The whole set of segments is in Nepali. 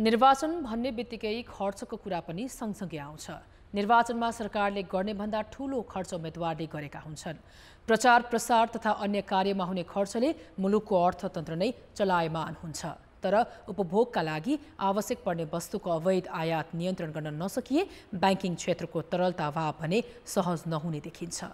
निर्वाचन भन्ने बित्तिकै खर्चको कुरा पनि सँगसँगै आउँछ निर्वाचनमा सरकारले गर्नेभन्दा भन्दा ठूलो खर्च उम्मेद्वारले गरेका हुन्छन् प्रचार प्रसार तथा अन्य कार्यमा हुने खर्चले मुलुकको अर्थतन्त्र नै चलायमान हुन्छ तर उपभोगका लागि आवश्यक पर्ने वस्तुको अवैध आयात नियन्त्रण गर्न नसकिए ब्याङ्किङ क्षेत्रको तरलता अभाव भने सहज नहुने देखिन्छ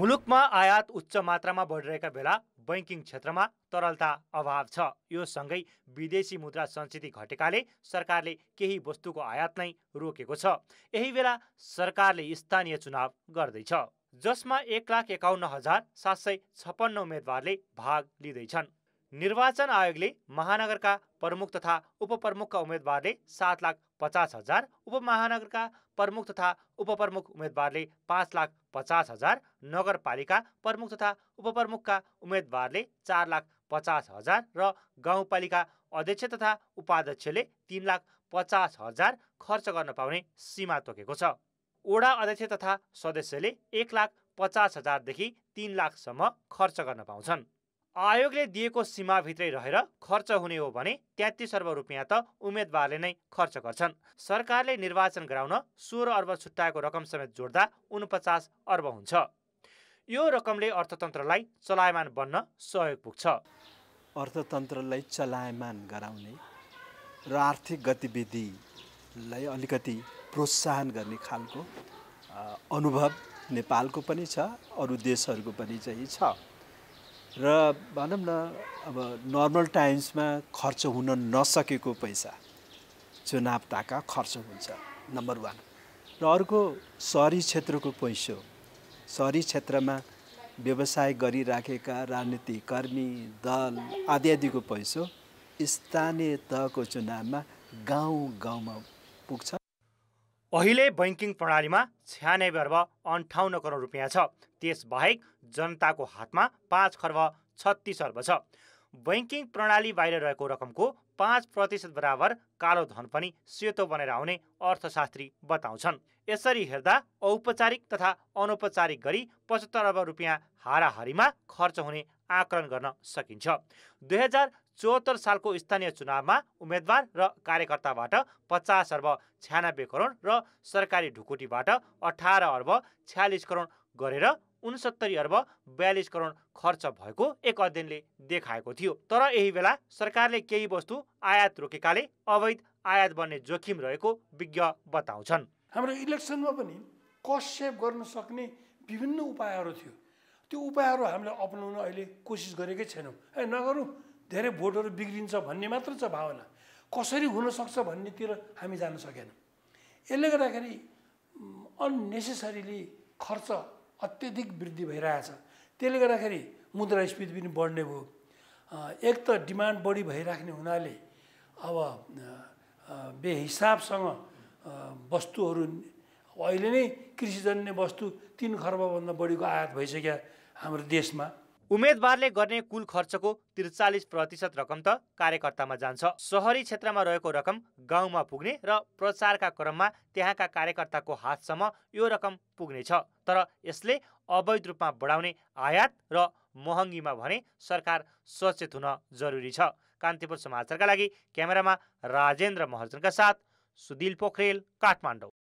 मुलुकमा आयात उच्च मात्रामा बढिरहेका बेला बैङ्किङ क्षेत्रमा तरलता अभाव छ यो सँगै विदेशी मुद्रा सञ्चित घटेकाले सरकारले केही वस्तुको आयात नै रोकेको छ यही बेला सरकारले स्थानीय चुनाव गर्दैछ जसमा एक लाख एकाउन्न हजार सात सय छप्पन्न उम्मेद्वारले भाग लिँदैछन् निर्वाचन आयोगले महानगरका प्रमुख तथा उपप्रमुखका उम्मेद्वारले सात लाख पचास हजार उपमहानगरका प्रमुख तथा उपप्रमुख उम्मेद्वारले पाँच लाख पचास हजार नगरपालिका प्रमुख तथा उपप्रमुखका उम्मेद्वारले चार लाख पचास हजार र गाउँपालिका अध्यक्ष तथा उपाध्यक्षले तिन लाख पचास हजार खर्च गर्न पाउने सीमा तोकेको छ ओडा अध्यक्ष तथा सदस्यले एक लाख पचास हजारदेखि तिन लाखसम्म खर्च गर्न पाउँछन् आयोगले दिएको सीमाभित्रै रहेर खर्च हुने हो भने तेत्तिस अर्ब रुपियाँ त उम्मेद्वारले नै खर्च गर्छन् सरकारले निर्वाचन गराउन सोह्र अर्ब छुट्टाएको रकम समेत जोड्दा उनपचास अर्ब हुन्छ यो रकमले अर्थतन्त्रलाई चलायमान बन्न सहयोग पुग्छ अर्थतन्त्रलाई चलायमान गराउने र आर्थिक गतिविधिलाई अलिकति प्रोत्साहन गर्ने खालको अनुभव नेपालको पनि छ अरू देशहरूको पनि चाहिँ छ र भनौँ न अब नर्मल टाइम्समा खर्च हुन नसकेको पैसा चुनाव ताका खर्च हुन्छ नम्बर वान र अर्को सहरी क्षेत्रको पैसो सहरी क्षेत्रमा व्यवसाय गरिराखेका राजनीति कर्मी दल आदि आदिको पैसो स्थानीय तहको चुनावमा गाउँ गाउँमा पुग्छ अहिले बैङ्किङ प्रणालीमा छ्यानब्बे अर्ब अन्ठाउन्न करोड रुपियाँ छ त्यसबाहेक जनताको हातमा पाँच खर्ब छत्तिस अर्ब छ बैङ्किङ प्रणाली बाहिर रहेको रकमको पाँच प्रतिशत बराबर कालो धन पनि सेतो बनेर आउने अर्थशास्त्री बताउँछन् यसरी हेर्दा औपचारिक तथा अनौपचारिक गरी पचहत्तर अर्ब रुपियाँ हाराहारीमा खर्च हुने आकलन गर्न सकिन्छ दुई हजार चौहत्तर सालको स्थानीय चुनावमा उम्मेद्वार र कार्यकर्ताबाट पचास अर्ब छ्यानब्बे करोड र सरकारी ढुकुटीबाट अठार अर्ब छ्यालिस करोड गरेर उनसत्तरी अर्ब बयालिस करोड खर्च भएको एक अध्ययनले देखाएको थियो तर यही बेला सरकारले केही वस्तु आयात रोकेकाले अवैध आयात बन्ने जोखिम रहेको विज्ञ बताउँछन् हाम्रो इलेक्सनमा पनि कस्ट सेभ गर्न सक्ने विभिन्न उपायहरू थियो त्यो उपायहरू हामीले अप्नाउन अहिले कोसिस गरेकै छैनौँ है नगरौँ धेरै भोटहरू बिग्रिन्छ भन्ने मात्र छ भावना कसरी हुनसक्छ भन्नेतिर हामी जान सकेनौँ यसले गर्दाखेरि अननेसेसरीली खर्च अत्यधिक वृद्धि भइरहेछ त्यसले गर्दाखेरि मुद्रास्फीति पनि बढ्ने भयो एक त डिमान्ड बढी भइराख्ने हुनाले अब बेहिसाबसँग वस्तुहरू अहिले नै कृषिजन्य वस्तु तिन खर्बभन्दा बढीको आयात भइसक्यो हाम्रो देशमा उम्मेदवारले गर्ने कुल खर्चको त्रिचालिस प्रतिशत रकम त कार्यकर्तामा जान्छ सहरी क्षेत्रमा रहेको रकम गाउँमा पुग्ने र प्रचारका क्रममा त्यहाँका कार्यकर्ताको हातसम्म यो रकम पुग्नेछ तर यसले अवैध रूपमा बढाउने आयात र महँगीमा भने सरकार सचेत हुन जरुरी छ कान्तिपुर समाचारका लागि क्यामेरामा राजेन्द्र महर्जनका साथ सुदिल पोखरेल काठमाडौँ